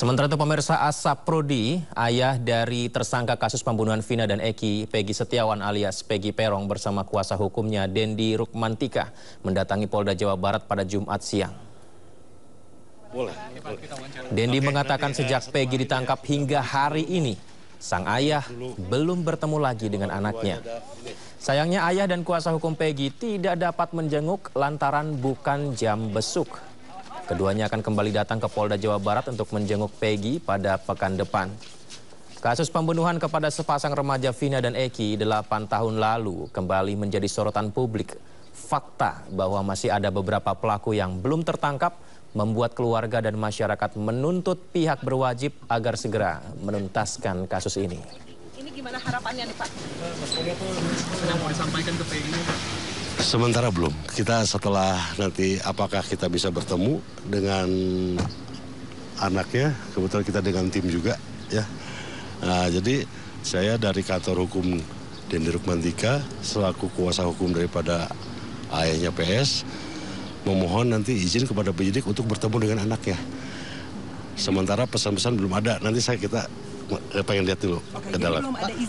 Sementara itu pemirsa Asap Prodi, ayah dari tersangka kasus pembunuhan Vina dan Eki, Pegi Setiawan alias Pegi Perong bersama kuasa hukumnya Dendi Rukmantika mendatangi Polda Jawa Barat pada Jumat siang. Boleh. Dendi mengatakan sejak eh, Peggy ditangkap ya. hingga hari ini, sang ayah belum bertemu lagi dengan anaknya. Sayangnya ayah dan kuasa hukum Peggy tidak dapat menjenguk lantaran bukan jam besuk. Keduanya akan kembali datang ke Polda Jawa Barat untuk menjenguk Peggy pada pekan depan. Kasus pembunuhan kepada sepasang remaja Vina dan Eki 8 tahun lalu kembali menjadi sorotan publik. Fakta bahwa masih ada beberapa pelaku yang belum tertangkap membuat keluarga dan masyarakat menuntut pihak berwajib agar segera menuntaskan kasus ini. Ini gimana harapannya nih Pak? Mas Komo tuh senang mau disampaikan ke Peggy. Pak. Sementara belum. Kita setelah nanti apakah kita bisa bertemu dengan anaknya, kebetulan kita dengan tim juga ya. Nah, jadi saya dari kantor hukum Dendi Rukmantika selaku kuasa hukum daripada ayahnya PS memohon nanti izin kepada penyidik untuk bertemu dengan anaknya. Sementara pesan-pesan belum ada. Nanti saya kita eh, pengen lihat dulu Oke, ke dalam.